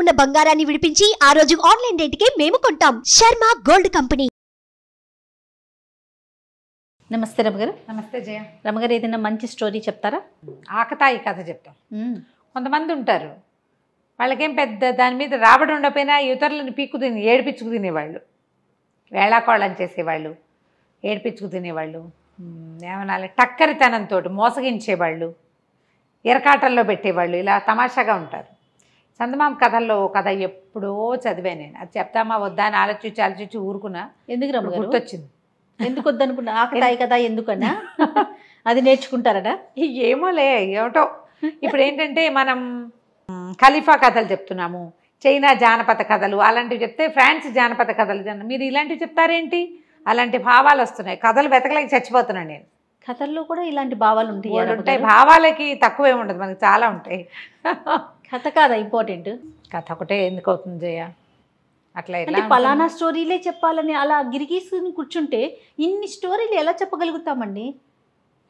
ఉన్న బంగారాన్ని విడిపించి ఆ రోజు ఆన్లైన్ రేటుకే మేము కొంటాం శర్మ గోల్డ్ కంపెనీ నమస్తే రమగారు నమస్తే జయ రమగారు ఏదైనా మంచి స్టోరీ చెప్తారా ఆకతాయి కథ చెప్తాం కొంతమంది ఉంటారు వాళ్ళకేం పెద్ద దాని మీద రాబడి ఉండకపోయినా ఇతరులను పీక్కు తిని ఏడిపించుకు తినేవాళ్ళు వేళాకోళం చేసేవాళ్ళు ఏడిపించుకు తినేవాళ్ళు ఏమనాలి టక్కరితనంతో మోసగించేవాళ్ళు ఎరకాటల్లో పెట్టేవాళ్ళు ఇలా తమాషాగా ఉంటారు చందమామ కథల్లో కథ ఎప్పుడో చదివా నేను అది చెప్తామా వద్దా అని ఆలోచించి ఆలోచించి ఊరుకున్నా ఎందుకు రమ్మ గుర్తొచ్చింది ఎందుకు వద్దనుకున్నా ఆకతాయి కదా ఎందుకన్నా అది నేర్చుకుంటారట ఏమోలే ఏమిటో ఇప్పుడు ఏంటంటే మనం ఖలీఫా కథలు చెప్తున్నాము చైనా జానపద కథలు అలాంటివి చెప్తే ఫ్రాన్స్ జానపద కథలు మీరు ఇలాంటివి చెప్తారేంటి అలాంటి భావాలు వస్తున్నాయి కథలు వెతకలేక చచ్చిపోతున్నాను నేను కథల్లో కూడా ఇలాంటి భావాలు ఉంటాయి ఉంటాయి భావాలకి తక్కువే ఉండదు మనకి చాలా ఉంటాయి కథ కాదా ఇంపార్టెంట్ కథ ఒకటే ఎందుకు అవుతుంది జయ అట్లా అంటే పలానా స్టోరీలే చెప్పాలని అలా గిరిగీసుకుని కూర్చుంటే ఇన్ని స్టోరీలు ఎలా చెప్పగలుగుతామండి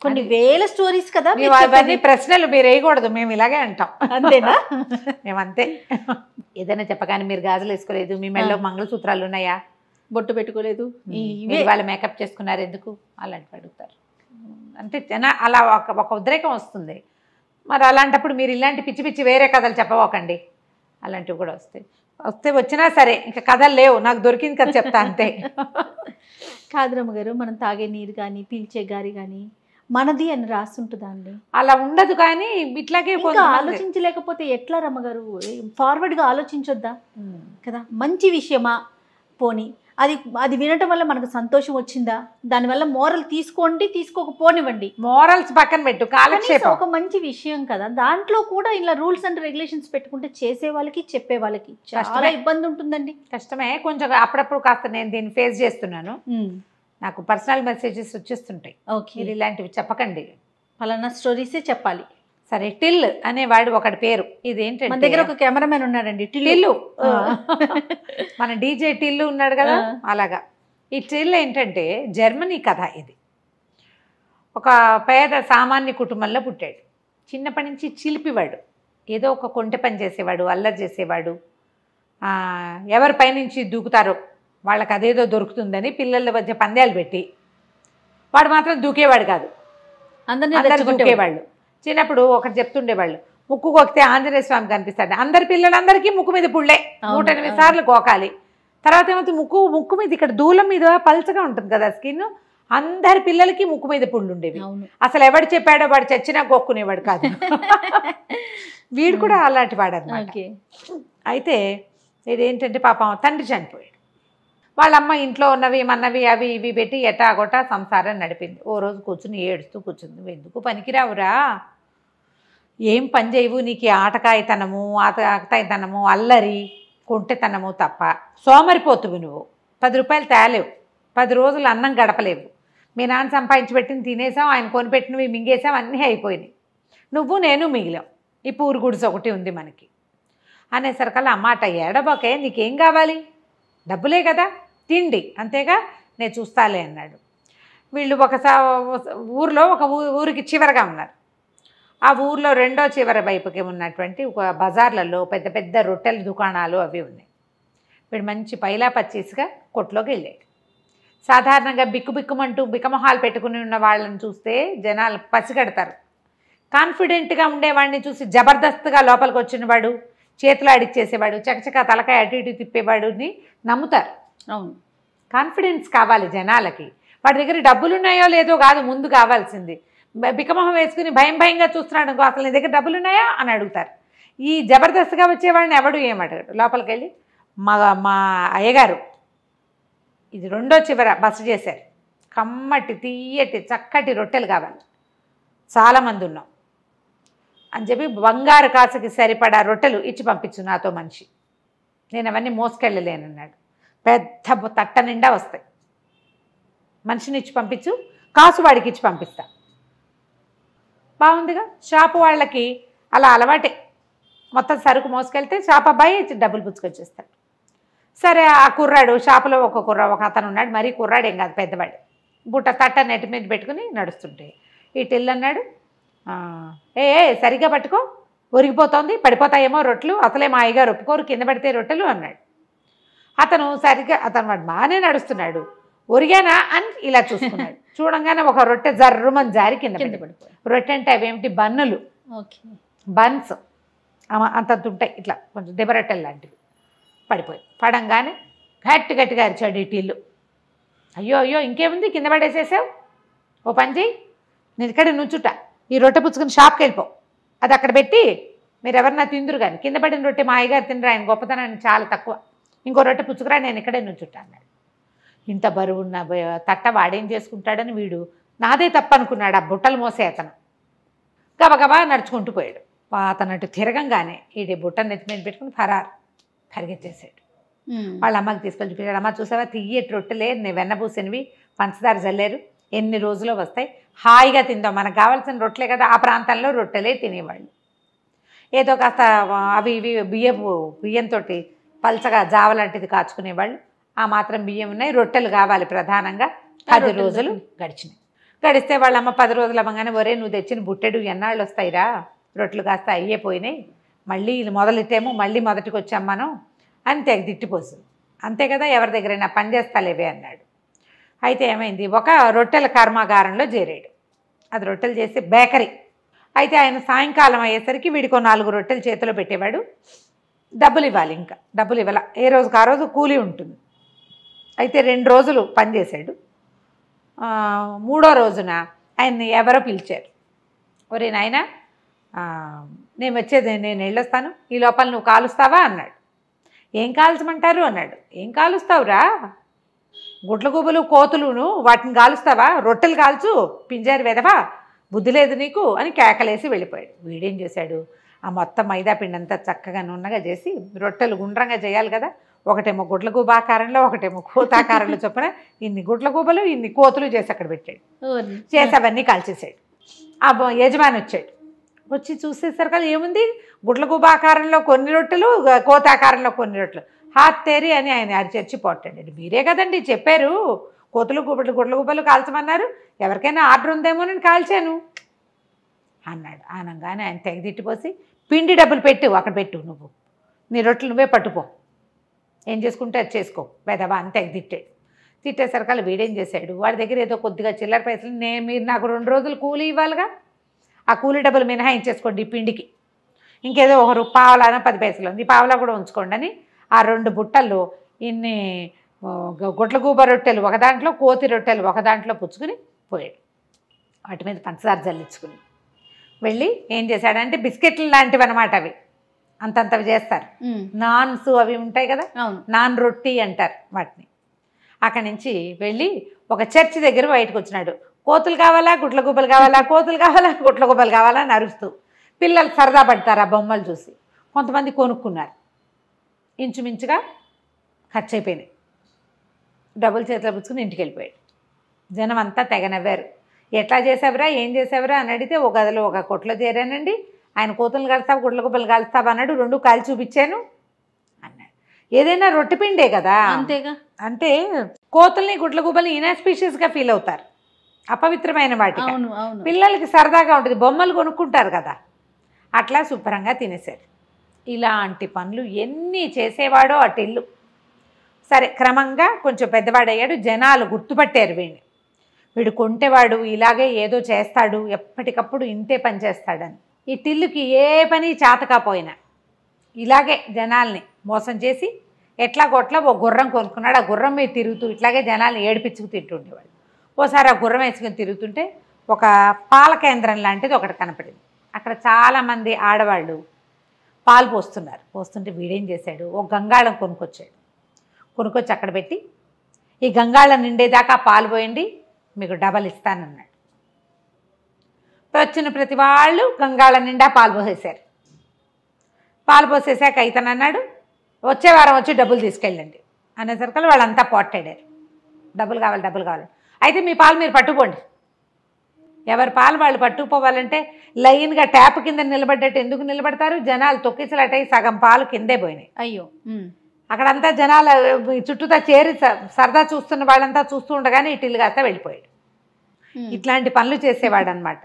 కొన్ని వేల స్టోరీస్ కదా అవన్నీ ప్రశ్నలు మీరు వేయకూడదు మేము ఇలాగే అంటాం అంతేనా మేమంతే ఏదైనా చెప్పగానే మీరు గాజులు వేసుకోలేదు మీ మెళ్ళలో మంగళసూత్రాలు ఉన్నాయా బొట్టు పెట్టుకోలేదు వాళ్ళ మేకప్ చేసుకున్నారు ఎందుకు అలాంటివి అడుగుతారు అంటే అలా ఒక ఒక ఉద్రేకం వస్తుంది మరి అలాంటప్పుడు మీరు ఇలాంటి పిచ్చి పిచ్చి వేరే కథలు చెప్పబోకండి అలాంటివి కూడా వస్తాయి వస్తే వచ్చినా సరే ఇంకా కథలు లేవు నాకు దొరికింది కదా చెప్తా అంతే కాదురమ్మ గారు మనం తాగే నీరు కానీ పీల్చే గారి కానీ మనది అని రాస్తుంటుందండి అలా ఉండదు కానీ ఇట్లాగే ఆలోచించలేకపోతే ఎట్లా రమ్మగారు ఫార్వర్డ్గా ఆలోచించొద్దా కదా మంచి విషయమా పోనీ అది అది వినటం వల్ల మనకు సంతోషం వచ్చిందా దానివల్ల మోరల్ తీసుకోండి తీసుకోకపోనివ్వండి మోరల్స్ పక్కన పెట్టు కాలక్షేపం ఒక మంచి విషయం కదా దాంట్లో కూడా ఇలా రూల్స్ అండ్ రెగ్యులేషన్స్ పెట్టుకుంటే చేసే వాళ్ళకి చెప్పే వాళ్ళకి చాలా ఇబ్బంది ఉంటుందండి కష్టమే కొంచెం అప్పుడప్పుడు కాస్త నేను దీన్ని ఫేస్ చేస్తున్నాను నాకు పర్సనల్ మెసేజెస్ వచ్చేస్తుంటాయి ఓకే ఇలాంటివి చెప్పకండి ఫలానా స్టోరీసే చెప్పాలి సరే టిల్ అనే వాడు ఒకటి పేరు ఇదేంటంటే మన దగ్గర ఒక కెమెరామెన్ ఉన్నాడండి టిల్లు మన డీజే టిల్లు ఉన్నాడు కదా అలాగా ఈ టిల్ ఏంటంటే జర్మనీ కథ ఇది ఒక పేద సామాన్య కుటుంబంలో పుట్టాడు చిన్నప్పటి నుంచి చిలిపివాడు ఏదో ఒక కొంటె పని చేసేవాడు అల్లరి చేసేవాడు ఎవరి పైనుంచి దూకుతారో వాళ్ళకి అదేదో దొరుకుతుందని పిల్లల మధ్య పందాలు పెట్టి వాడు మాత్రం దూకేవాడు కాదు అందరినీ దూకేవాళ్ళు చిన్నప్పుడు ఒకటి చెప్తుండేవాళ్ళు ముక్కు కొక్కితే ఆంజనేయ స్వామి కనిపిస్తాడు అందరి పిల్లలందరికీ ముక్కు మీద పుళ్ళే నూట ఎనిమిది సార్లు కోకాలి తర్వాత ఏమవుతుంది ముక్కు ముక్కు మీద ఇక్కడ దూలం మీద పల్చగా ఉంటుంది కదా స్కిన్ అందరి పిల్లలకి ముక్కు మీద పుళ్ళు ఉండేవి అసలు ఎవడు చెప్పాడో వాడు చచ్చినా కొక్కునేవాడు కాదు వీడు కూడా అలాంటి వాడు అనమాట అయితే ఇదేంటంటే పాపం తండ్రి చనిపోయాడు వాళ్ళమ్మ ఇంట్లో ఉన్నవి మన్నవి అవి ఇవి పెట్టి ఎటాగొటా సంసారం నడిపింది ఓ రోజు కూర్చుని ఏడుస్తూ కూర్చుంది ఎందుకు పనికిరావురా ఏం పని చేయవు నీకు ఆటకాయతనము ఆకతాయితనము అల్లరి కొంటెతనము తప్ప సోమరిపోతువు నువ్వు పది రూపాయలు తేలేవు పది రోజులు అన్నం గడపలేవు మీ నాన్న సంపాదించి పెట్టిన తినేసాం ఆయన కొనిపెట్టినవి మింగేసాం అన్నీ అయిపోయినాయి నువ్వు నేను మిగిలాం ఈ పూరు గుడిసి ఒకటి ఉంది మనకి అనేసరికల్లా అమ్మాట ఏడబోకే నీకేం కావాలి డబ్బులే కదా తిండి అంతేగా నేను చూస్తాలే అన్నాడు వీళ్ళు ఒక ఊర్లో ఒక ఊరికి చివరగా ఉన్నారు ఆ ఊర్లో రెండో చివరి వైపుకి ఉన్నటువంటి ఒక బజార్లలో పెద్ద పెద్ద రొట్టెల దుకాణాలు అవి ఉన్నాయి వీడు మంచి పైలా పచ్చేసిగా కొట్లోకి వెళ్ళాడు సాధారణంగా బిక్కుబిక్కుమంటూ బికమొహాలు పెట్టుకుని ఉన్న వాళ్ళని చూస్తే జనాలు పసిగడతారు కాన్ఫిడెంట్గా ఉండేవాడిని చూసి జబర్దస్త్గా లోపలికి వచ్చినవాడు చేతులు అడిచేసేవాడు చకచక తలకాయ అటు ఇటు తిప్పేవాడుని నమ్ముతారు అవును కాన్ఫిడెన్స్ కావాలి జనాలకి వాడి దగ్గర డబ్బులు ఉన్నాయో లేదో కాదు ముందు కావాల్సింది బికమహం వేసుకుని భయం భయంగా చూస్తున్నాడు అనుకో అసలు నీ దగ్గర డబ్బులు ఉన్నాయా అని అడుగుతారు ఈ జబర్దస్త్గా వచ్చేవాడిని ఎవడు ఏమడగడు లోపలికి వెళ్ళి మా మా అయ్యగారు ఇది రెండో చివర బస్సు చేశారు కమ్మటి తీయటి చక్కటి రొట్టెలు కావాలి చాలామంది ఉన్నాం అని చెప్పి బంగారు కాసుకి సరిపడా రొట్టెలు ఇచ్చి పంపించు నాతో మనిషి నేను అవన్నీ మోసుకెళ్ళలేనన్నాడు పెద్ద తట్ట నిండా వస్తాయి మనిషిని ఇచ్చి పంపించు కాసు వాడికి ఇచ్చి పంపిస్తాను బాగుందిగా షాపు వాళ్ళకి అలా అలవాటే మొత్తం సరుకు మోసుకెళ్తే షాప్ అబ్బాయి డబ్బులు పుచ్చుకొచ్చేస్తాడు సరే ఆ కుర్రాడు షాపులో ఒక కుర్ర ఒక అతను ఉన్నాడు మరీ కుర్రాడు ఏం కాదు పెద్దవాడు బుట్ట తట్ట నెట్ మీద పెట్టుకుని నడుస్తుంటే ఈ టిల్ అన్నాడు ఏ సరిగ్గా పట్టుకో ఒరిగిపోతుంది పడిపోతాయేమో రొట్టెలు అసలే మా అయ్యగారు ఒప్పుకోరు కింద పడితే రొట్టెలు అన్నాడు అతను సరిగ్గా అతను వాడు బాగానే నడుస్తున్నాడు ఒరిగానా అని ఇలా చూసుకున్నాడు చూడంగానే ఒక రొట్టె జర్రుమని జారి కింద రొట్టె అంటే అవేమిటి బన్నులు బన్స్ అంతంత ఉంటాయి ఇట్లా కొంచెం దెబ్బరొట్టెలు లాంటివి పడిపోయి పడంగానే గట్టి గట్టిగా అరిచాడు ఈ అయ్యో అయ్యో ఇంకేముంది కింద పడేసేసావు ఓ పని చెయ్యి నేను ఇక్కడ నుంచుట ఈ రొట్టె పుచ్చుకుని షాప్కి వెళ్ళిపో అది అక్కడ పెట్టి మీరు ఎవరన్నా తిందురు కానీ కింద పడిన రొట్టె మా అయ్యగారు తినరా ఆయన గొప్పతనాన్ని చాలా తక్కువ ఇంకో రొట్టె పుచ్చుకురా నేను ఇక్కడే నుంచుట అన్నాడు ఇంత బరువున్న తట్ట వాడేం చేసుకుంటాడని వీడు నాదే తప్పనుకున్నాడు ఆ బుట్టలు మోసే అతను గబగబా నడుచుకుంటూ పోయాడు అతనట్టు తిరగంగానే ఈడి బుట్ట నెత్తి మీద పెట్టుకుని ఫరారు పరిగెత్తేసాడు వాళ్ళ అమ్మకి తీసుకొని చూపించాడు అమ్మ చూసావా తియ్యటి రొట్టెలే వెన్నపూసినవి పంచదార జల్లేరు ఎన్ని రోజులు వస్తాయి హాయిగా తిందాం మనకు కావాల్సిన రొట్టెలే కదా ఆ ప్రాంతంలో రొట్టెలే తినేవాళ్ళు ఏదో కాస్త అవి ఇవి బియ్యపు బియ్యంతో పలచగా జావ లాంటిది కాచుకునేవాళ్ళు ఆ మాత్రం బియ్యం ఉన్నాయి రొట్టెలు కావాలి ప్రధానంగా పది రోజులు గడిచినాయి గడిస్తే వాళ్ళమ్మ పది రోజులు అమ్మగానే ఒరే నువ్వు తెచ్చిన బుట్టెడు ఎన్నాళ్ళు వస్తాయిరా రొట్టెలు కాస్త అయ్యే పోయినాయి మళ్ళీ మొదలెట్టేమో మళ్ళీ మొదటికి వచ్చాం మనం అని తెగ తిట్టిపోసు అంతే కదా ఎవరి దగ్గరైనా పని చేస్తాలేవే అన్నాడు అయితే ఏమైంది ఒక రొట్టెల కర్మాగారంలో చేరాడు అది రొట్టెలు చేసే బేకరీ అయితే ఆయన సాయంకాలం అయ్యేసరికి వీడికి నాలుగు రొట్టెలు చేతిలో పెట్టేవాడు డబ్బులు ఇవ్వాలి ఇంకా డబ్బులు ఇవ్వాల ఏ రోజుకు ఆ రోజు కూలీ ఉంటుంది అయితే రెండు రోజులు పనిచేశాడు మూడో రోజున ఆయన్ని ఎవరో పిలిచారు ఒరే నాయన నేను వచ్చేది నేను వెళ్ళొస్తాను ఈ లోపల నువ్వు కాలుస్తావా అన్నాడు ఏం కాల్చమంటారు అన్నాడు ఏం కాలుస్తావురా గుడ్ల గుబ్బలు కోతులును వాటిని కాలుస్తావా రొట్టెలు కాల్చు పింజారు వెదవా బుద్ధి లేదు నీకు అని కేకలేసి వెళ్ళిపోయాడు వీడేం చేశాడు ఆ మొత్తం మైదా పిండి అంతా చక్కగా నున్నగా చేసి రొట్టెలు గుండ్రంగా చేయాలి కదా ఒకటేమో గుడ్ల గూబాకారంలో ఒకటేమో కోతాకారంలో చొప్పున ఇన్ని గుడ్ల గూబలు ఇన్ని కోతులు చేసి అక్కడ పెట్టాడు చేసి అవన్నీ కాల్చేసాడు ఆ యజమాని వచ్చాడు వచ్చి చూసేసరికి అది ఏముంది గుడ్ల గూబాకారంలో కొన్ని రొట్టెలు కోతాకారంలో కొన్ని రొట్టెలు హాత్తేరి అని ఆయన అరిచర్చి పొట్టండి మీరే కదండి చెప్పారు కోతులు గుబలు గుడ్ల గుబలు కాల్చమన్నారు ఎవరికైనా ఆర్డర్ ఉందేమో నేను కాల్చాను అన్నాడు అనగానే ఆయన తెగదిట్టిపోసి పిండి డబ్బులు పెట్టు అక్కడ పెట్టు నువ్వు నీ రొట్టెలు నువ్వే పట్టుపో ఏం చేసుకుంటే అది చేసుకో పెదవా అంతే తిట్టే తిట్టేసరికల్లా వీడేం చేశాడు వాడి దగ్గర ఏదో కొద్దిగా చిల్లర పైసలు నేను మీరు నాకు రెండు రోజులు కూలీ ఇవ్వాలిగా ఆ కూలీ డబ్బులు మినహాయించేసుకోండి ఈ పిండికి ఇంకేదో ఒక పావలాన పది పైసలు ఉంది పావలా కూడా ఉంచుకోండి అని ఆ రెండు బుట్టలు ఇన్ని గుడ్లగూబ రొట్టెలు ఒక దాంట్లో కోతి రొట్టెలు ఒక దాంట్లో పుచ్చుకుని పోయాడు వాటి మీద పంచదార జల్లించుకుని వెళ్ళి ఏం చేశాడంటే బిస్కెట్లు లాంటివి అనమాట అవి అంతంత చేస్తారు నాన్స్ అవి ఉంటాయి కదా నాన్ రొట్టి అంటారు వాటిని అక్కడి నుంచి వెళ్ళి ఒక చర్చి దగ్గర బయటకు వచ్చినాడు కోతులు కావాలా గుట్ల గుబ్బలు కావాలా కోతులు కావాలా గుట్ల గుబ్బలు కావాలా అని అరుస్తూ పిల్లలు సరదా పడతారు ఆ బొమ్మలు చూసి కొంతమంది కొనుక్కున్నారు ఇంచుమించుగా ఖర్చు అయిపోయినాయి డబ్బులు చేతిలో పుచ్చుకుని ఇంటికి వెళ్ళిపోయాడు జనం అంతా తెగనవ్వారు ఎట్లా చేసావురా ఏం చేసావురా అని అడిగితే ఒక గదిలో ఒక కొట్లో చేరానండి ఆయన కోతులు కలుస్తావు గుడ్ల గుబ్బలు కలుస్తావు అన్నాడు రెండు కాలు చూపించాను అన్నాడు ఏదైనా పిండే కదా అంతేగా అంటే కోతుల్ని గుడ్ల గుబ్బల్ని ఇన్స్పీషియస్గా ఫీల్ అవుతారు అపవిత్రమైన వాటి పిల్లలకి సరదాగా ఉంటుంది బొమ్మలు కొనుక్కుంటారు కదా అట్లా శుభ్రంగా తినేశారు ఇలాంటి పనులు ఎన్ని చేసేవాడో ఇల్లు సరే క్రమంగా కొంచెం పెద్దవాడయ్యాడు జనాలు గుర్తుపట్టారు వీడిని వీడు కొంటేవాడు ఇలాగే ఏదో చేస్తాడు ఎప్పటికప్పుడు ఇంతే పనిచేస్తాడని ఈ టిల్లుకి ఏ పని చేతకపోయినా ఇలాగే జనాల్ని మోసం చేసి ఎట్లా కొట్లా ఓ గుర్రం కొనుక్కున్నాడు ఆ గుర్రం మీద తిరుగుతూ ఇట్లాగే జనాల్ని ఏడిపించుకు తింటుండేవాడు ఓసారి ఆ గుర్రం వేసుకుని తిరుగుతుంటే ఒక పాల కేంద్రం లాంటిది ఒకటి కనపడింది అక్కడ చాలామంది ఆడవాళ్ళు పాలు పోస్తున్నారు పోస్తుంటే వీడేం చేశాడు ఓ గంగాళం కొనుక్కొచ్చాడు కొనుక్కొచ్చి అక్కడ పెట్టి ఈ గంగాళం నిండేదాకా పాలు పోయండి మీకు డబల్ ఇస్తానన్నాడు వచ్చిన ప్రతి వాళ్ళు గంగాళ నిండా పాలు పోసేశారు పాలు పోసేసాక ఇతను అన్నాడు వచ్చే వారం వచ్చి డబ్బులు తీసుకెళ్ళండి అనే సరికల్ వాళ్ళంతా పోట్టాడారు డబ్బులు కావాలి డబ్బులు కావాలి అయితే మీ పాలు మీరు పట్టుకోండి ఎవరి పాలు వాళ్ళు పట్టుకుపోవాలంటే లైన్గా ట్యాప్ కింద నిలబడ్డట్టు ఎందుకు నిలబడతారు జనాలు తొక్కిసలటై సగం పాలు కిందే పోయినాయి అయ్యో అక్కడంతా జనాలు చుట్టూతా చేరి సరదా చూస్తున్న వాళ్ళంతా చూస్తూ ఉండగానే ఇటు ఇల్లు కాస్త వెళ్ళిపోయాడు ఇట్లాంటి పనులు చేసేవాడు అనమాట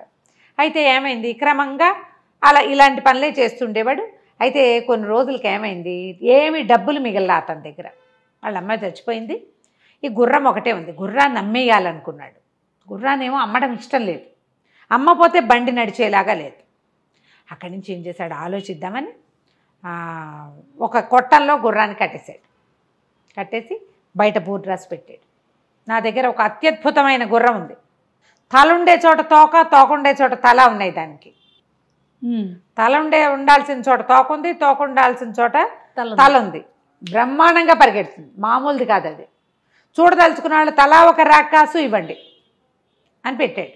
అయితే ఏమైంది క్రమంగా అలా ఇలాంటి పనులే చేస్తుండేవాడు అయితే కొన్ని రోజులకి ఏమైంది ఏమి డబ్బులు మిగల్లా అతని దగ్గర వాళ్ళ అమ్మాయి చచ్చిపోయింది ఈ గుర్రం ఒకటే ఉంది గుర్రాన్ని అమ్మేయాలనుకున్నాడు ఏమో అమ్మడం ఇష్టం లేదు అమ్మపోతే బండి నడిచేలాగా లేదు అక్కడి నుంచి ఏం చేశాడు ఆలోచిద్దామని ఒక కొట్టంలో గుర్రాన్ని కట్టేశాడు కట్టేసి బయట బోర్డు పెట్టాడు నా దగ్గర ఒక అత్యద్భుతమైన గుర్రం ఉంది తల ఉండే చోట తోక తోక ఉండే చోట తల ఉన్నాయి దానికి తల ఉండే ఉండాల్సిన చోట తోక ఉంది తోక ఉండాల్సిన చోట తల ఉంది బ్రహ్మాండంగా పరిగెడుతుంది మామూలుది కాదు అది చూడదలుచుకున్న వాళ్ళు తలా ఒక రాకాసు ఇవ్వండి అని పెట్టాడు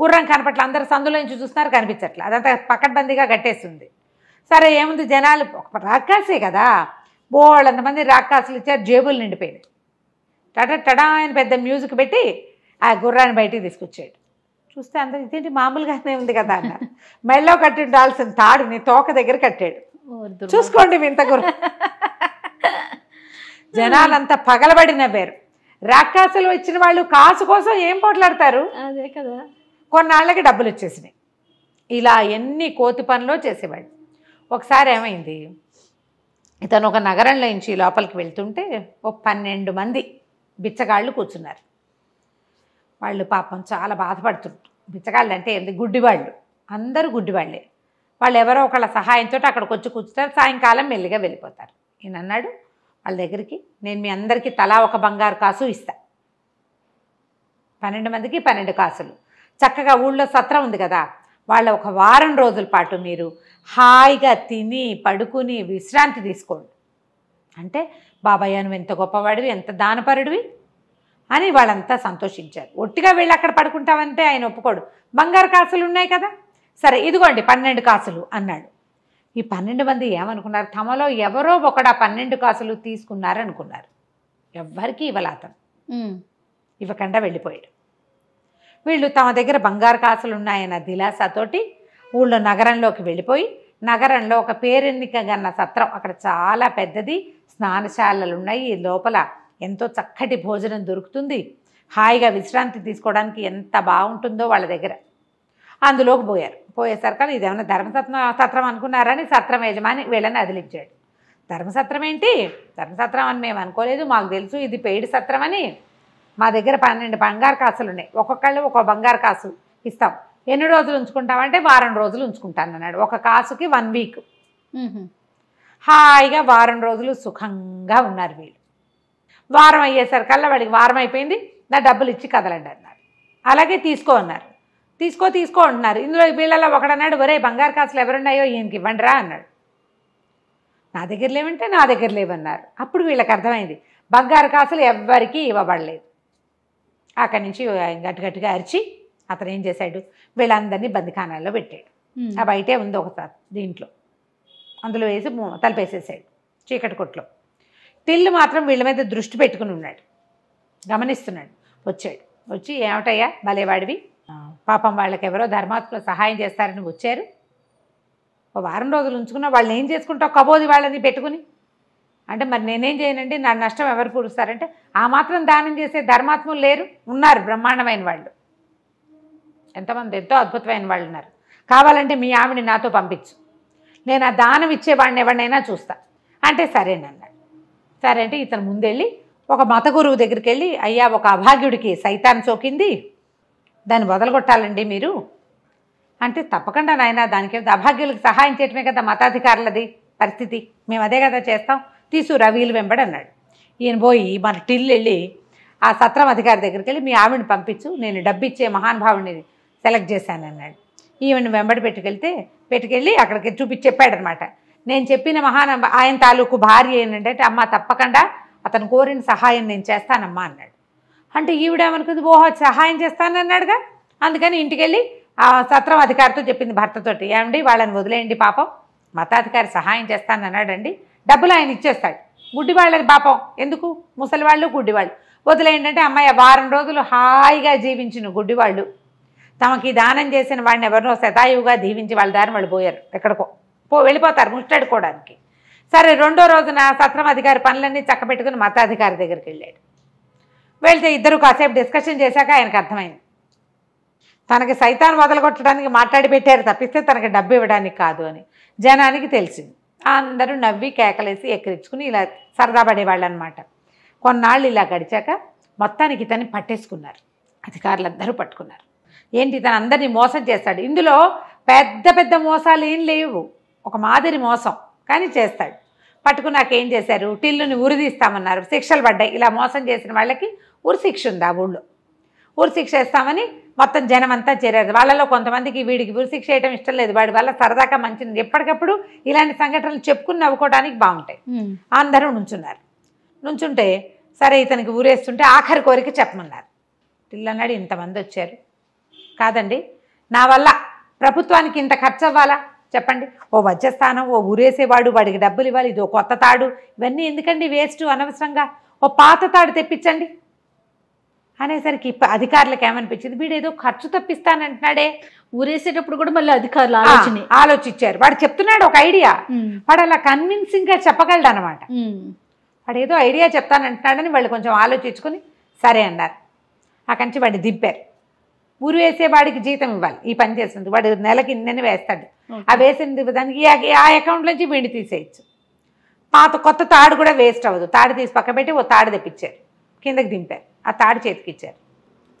గుర్రం కనపట్ల అందరు సందులో నుంచి చూస్తున్నారు కనిపించట్లు అదంతా పక్కడ్బందీగా కట్టేస్తుంది సరే ఏముంది జనాలు ఒక రాక్కాసే కదా బోళ్ళంతమంది రాక్కాసులు ఇచ్చారు జేబులు నిండిపోయినాయి టడా టడా అని పెద్ద మ్యూజిక్ పెట్టి ఆ గుర్రాన్ని బయటికి తీసుకొచ్చాడు చూస్తే అంత ఇదేంటి మామూలుగానే ఉంది కదా అన్న మెల్లో కట్టి ఉండాల్సిన తాడుని తోక దగ్గర కట్టాడు చూసుకోండి వింత గుర్ర జనాలంతా పగలబడిన పేరు రాక్షసులు వచ్చిన వాళ్ళు కాసు కోసం ఏం పోట్లాడతారు అదే కదా కొన్నాళ్ళకి డబ్బులు వచ్చేసినాయి ఇలా ఎన్ని కోతి పనులు చేసేవాడు ఒకసారి ఏమైంది ఇతను ఒక నగరంలో నుంచి లోపలికి వెళ్తుంటే ఒక పన్నెండు మంది బిచ్చగాళ్ళు కూర్చున్నారు వాళ్ళు పాపం చాలా బాధపడుతుంటారు బిచ్చగాళ్ళు అంటే గుడ్డివాళ్ళు అందరూ గుడ్డివాళ్ళే వాళ్ళు ఎవరో ఒకళ్ళ సహాయంతో అక్కడికి వచ్చి కూర్చుంటారు సాయంకాలం మెల్లిగా వెళ్ళిపోతారు అన్నాడు వాళ్ళ దగ్గరికి నేను మీ అందరికీ తలా ఒక బంగారు కాసు ఇస్తా పన్నెండు మందికి పన్నెండు కాసులు చక్కగా ఊళ్ళో సత్రం ఉంది కదా వాళ్ళ ఒక వారం రోజుల పాటు మీరు హాయిగా తిని పడుకుని విశ్రాంతి తీసుకోండి అంటే బాబాయ్య ఎంత గొప్పవాడివి ఎంత దానపరుడివి అని వాళ్ళంతా సంతోషించారు ఒట్టిగా వెళ్ళి అక్కడ పడుకుంటామంటే ఆయన ఒప్పుకోడు బంగారు కాసులు ఉన్నాయి కదా సరే ఇదిగోండి పన్నెండు కాసులు అన్నాడు ఈ పన్నెండు మంది ఏమనుకున్నారు తమలో ఎవరో ఒకడు ఆ పన్నెండు కాసులు తీసుకున్నారనుకున్నారు ఎవ్వరికి ఇవ్వలే అతను ఇవ్వకుండా వెళ్ళిపోయాడు వీళ్ళు తమ దగ్గర బంగారు కాసులు ఉన్నాయన్న దిలాసతోటి ఊళ్ళో నగరంలోకి వెళ్ళిపోయి నగరంలో ఒక పేరెన్నిక గన్న సత్రం అక్కడ చాలా పెద్దది స్నానశాలలు ఉన్నాయి లోపల ఎంతో చక్కటి భోజనం దొరుకుతుంది హాయిగా విశ్రాంతి తీసుకోవడానికి ఎంత బాగుంటుందో వాళ్ళ దగ్గర అందులోకి పోయారు పోయేసరికి ఏమైనా ధర్మసత్వ సత్రం అనుకున్నారని సత్రం యజమాని వీళ్ళని అదిలించాడు ధర్మసత్రం ఏంటి ధర్మసత్రం అని మేము అనుకోలేదు మాకు తెలుసు ఇది పెయిడ్ సత్రం అని మా దగ్గర పన్నెండు బంగారు కాసులు ఉన్నాయి ఒక్కొక్కళ్ళు ఒక బంగారు కాసు ఇస్తాం ఎన్ని రోజులు ఉంచుకుంటామంటే వారం రోజులు ఉంచుకుంటాను అన్నాడు ఒక కాసుకి వన్ వీక్ హాయిగా వారం రోజులు సుఖంగా ఉన్నారు వీళ్ళు వారం అయ్యేసరికల్లా వాడికి వారం అయిపోయింది నా డబ్బులు ఇచ్చి కదలండి అన్నారు అలాగే తీసుకో అన్నారు తీసుకో తీసుకో అంటున్నారు ఇందులో వీళ్ళలో ఒకడన్నాడు ఒరే బంగారు కాసులు ఎవరున్నాయో ఈయనకి ఇవ్వండి రా అన్నాడు నా దగ్గర లేవంటే నా దగ్గర లేవన్నారు అప్పుడు వీళ్ళకి అర్థమైంది బంగారు కాసులు ఎవరికీ ఇవ్వబడలేదు అక్కడి నుంచి గట్టిగా అరిచి అతను ఏం చేశాడు వీళ్ళందరినీ బందిఖానాల్లో పెట్టాడు ఆ బయటే ఉంది ఒక దీంట్లో అందులో వేసి తలపేసేసాడు చీకటి కొట్లో టిల్లు మాత్రం వీళ్ళ మీద దృష్టి పెట్టుకుని ఉన్నాడు గమనిస్తున్నాడు వచ్చాడు వచ్చి ఏమిటయ్యా భలేవాడివి పాపం వాళ్ళకి ఎవరో ధర్మాత్మలు సహాయం చేస్తారని వచ్చారు వారం రోజులు ఉంచుకున్న వాళ్ళని ఏం చేసుకుంటావు కబోది వాళ్ళని పెట్టుకుని అంటే మరి నేనేం చేయనండి నా నష్టం ఎవరు పూరుస్తారంటే ఆ మాత్రం దానం చేసే ధర్మాత్ములు లేరు ఉన్నారు బ్రహ్మాండమైన వాళ్ళు ఎంతమంది ఎంతో అద్భుతమైన వాళ్ళు ఉన్నారు కావాలంటే మీ ఆవిడ నాతో పంపించు నేను ఆ దానం ఇచ్చేవాడిని ఎవరినైనా చూస్తా అంటే సరేనన్నాడు సరే అంటే ఇతను ముందెళ్ళి ఒక మత గురువు దగ్గరికి వెళ్ళి అయ్యా ఒక అభాగ్యుడికి సైతాన్ సోకింది దాన్ని వదలగొట్టాలండి మీరు అంటే తప్పకుండా నాయన దానికి అభాగ్యులకు సహాయం చేయటమే కదా మతాధికారులది పరిస్థితి మేము అదే కదా చేస్తాం తీసు రవిలు వెంబడి అన్నాడు ఈయన పోయి మన టిల్లు వెళ్ళి ఆ సత్రం అధికారి దగ్గరికి వెళ్ళి మీ ఆవిడని పంపించు నేను డబ్బిచ్చే మహానుభావుడిని సెలెక్ట్ చేశాను అన్నాడు ఈవిని వెంబడి పెట్టుకెళ్తే పెట్టుకెళ్ళి అక్కడికి చూపించి చెప్పాడనమాట నేను చెప్పిన మహాన ఆయన తాలూకు భార్య ఏంటంటే అమ్మ తప్పకుండా అతను కోరిన సహాయం నేను చేస్తానమ్మా అన్నాడు అంటే ఈవిడేమనుకుంది ఓహో సహాయం చేస్తానన్నాడుగా అందుకని ఇంటికెళ్ళి సత్రం అధికారితో చెప్పింది భర్తతోటి ఏమండి వాళ్ళని వదిలేయండి పాపం మతాధికారి సహాయం చేస్తానన్నాడండి డబ్బులు ఆయన ఇచ్చేస్తాడు గుడ్డి వాళ్ళది పాపం ఎందుకు ముసలివాళ్ళు వాళ్ళు వదిలేయండి అంటే అమ్మాయి వారం రోజులు హాయిగా జీవించిన గుడ్డివాళ్ళు తమకి దానం చేసిన వాడిని ఎవరినో శతాయువుగా దీవించి వాళ్ళ దారిని వాళ్ళు పోయారు ఎక్కడికో పో వెళ్ళిపోతారు ముష్టడుకోవడానికి సరే రెండో రోజున సత్రం అధికారి పనులన్నీ చక్కబెట్టుకుని మతాధికారి దగ్గరికి వెళ్ళాడు వెళ్తే ఇద్దరు కాసేపు డిస్కషన్ చేశాక ఆయనకు అర్థమైంది తనకి సైతాన్ మొదలుగొట్టడానికి మాట్లాడి పెట్టారు తప్పిస్తే తనకి డబ్బు ఇవ్వడానికి కాదు అని జనానికి తెలిసింది అందరూ నవ్వి కేకలేసి ఎక్కిరించుకుని ఇలా సరదా పడేవాళ్ళు అనమాట కొన్నాళ్ళు ఇలా గడిచాక మొత్తానికి ఇతన్ని పట్టేసుకున్నారు అధికారులందరూ పట్టుకున్నారు ఏంటి తన అందరినీ మోసం చేస్తాడు ఇందులో పెద్ద పెద్ద మోసాలు ఏం లేవు ఒక మాదిరి మోసం కానీ చేస్తాడు నాకు ఏం చేశారు టిల్లుని ఉరిదీస్తామన్నారు శిక్షలు పడ్డాయి ఇలా మోసం చేసిన వాళ్ళకి ఉరి శిక్ష ఉంది ఆ ఊళ్ళో ఉరి శిక్ష వేస్తామని మొత్తం జనం అంతా చేరారు వాళ్ళలో కొంతమందికి వీడికి ఉరి శిక్ష చేయడం ఇష్టం లేదు వాడి వల్ల సరదాగా మంచిది ఎప్పటికప్పుడు ఇలాంటి సంఘటనలు చెప్పుకుని నవ్వుకోవడానికి బాగుంటాయి అందరూ నుంచున్నారు నుంచుంటే సరే ఇతనికి ఊరేస్తుంటే ఆఖరి కోరిక చెప్పమన్నారు పిల్లన్నాడు ఇంతమంది వచ్చారు కాదండి నా వల్ల ప్రభుత్వానికి ఇంత ఖర్చు అవ్వాలా చెప్పండి ఓ మధ్యస్థానం ఓ ఊరేసేవాడు వాడికి డబ్బులు ఇవ్వాలి ఇది ఓ కొత్త తాడు ఇవన్నీ ఎందుకండి వేస్ట్ అనవసరంగా ఓ పాత తాడు తెప్పించండి అనేసరికి అధికారులకు ఏమనిపించింది వీడు ఏదో ఖర్చు తప్పిస్తానంటున్నాడే ఊరేసేటప్పుడు కూడా మళ్ళీ అధికారులు ఆలోచన ఆలోచించారు వాడు చెప్తున్నాడు ఒక ఐడియా వాడు అలా గా చెప్పగలడు అనమాట వాడు ఏదో ఐడియా చెప్తానంటున్నాడని వాళ్ళు కొంచెం ఆలోచించుకుని సరే అన్నారు అక్కడి నుంచి వాడిని దింపారు ఊరు వేసేవాడికి జీతం ఇవ్వాలి ఈ పని చేస్తుంది వాడు నెలకి ఇన్నని వేస్తాడు ఆ వేసిన దానికి ఆ అకౌంట్ నుంచి వీడి తీసేయచ్చు పాత కొత్త తాడు కూడా వేస్ట్ అవ్వదు తాడు తీసి పక్క పెట్టి ఓ తాడు తెప్పించారు కిందకి దింపారు ఆ తాడు చేతికిచ్చారు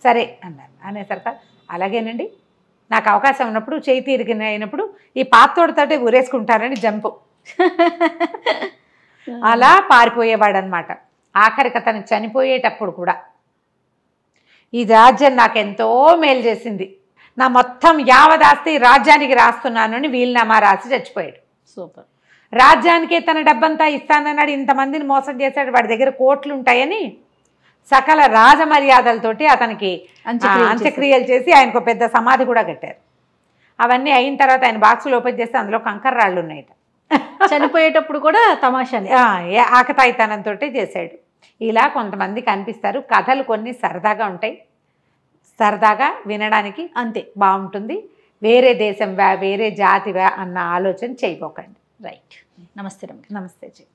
సరే అన్నారు అనేసరిక అలాగేనండి నాకు అవకాశం ఉన్నప్పుడు చేయి తీరిగిన అయినప్పుడు ఈ తోటే ఊరేసుకుంటారని జంపు అలా పారిపోయేవాడు అనమాట ఆఖరికి అతను చనిపోయేటప్పుడు కూడా ఈ రాజ్యం నాకెంతో మేలు చేసింది నా మొత్తం యావదాస్తి రాజ్యానికి రాస్తున్నాను అని వీలునామా రాసి చచ్చిపోయాడు సూపర్ రాజ్యానికే తన డబ్బంతా ఇస్తానన్నాడు ఇంతమందిని మోసం చేశాడు వాడి దగ్గర కోట్లు ఉంటాయని సకల రాజమర్యాదలతోటి అతనికి అంత్యక్రియలు చేసి ఆయనకు పెద్ద సమాధి కూడా కట్టారు అవన్నీ అయిన తర్వాత ఆయన బాక్సులు ఓపెన్ చేస్తే అందులో కంకర రాళ్ళు ఉన్నాయట చనిపోయేటప్పుడు కూడా తమాషాని ఆకతాయితనంతో చేశాడు ఇలా కొంతమంది కనిపిస్తారు కథలు కొన్ని సరదాగా ఉంటాయి సరదాగా వినడానికి అంతే బాగుంటుంది వేరే దేశం వా వేరే జాతి వా అన్న ఆలోచన చేయబోకండి రైట్ నమస్తే నమస్తే జీ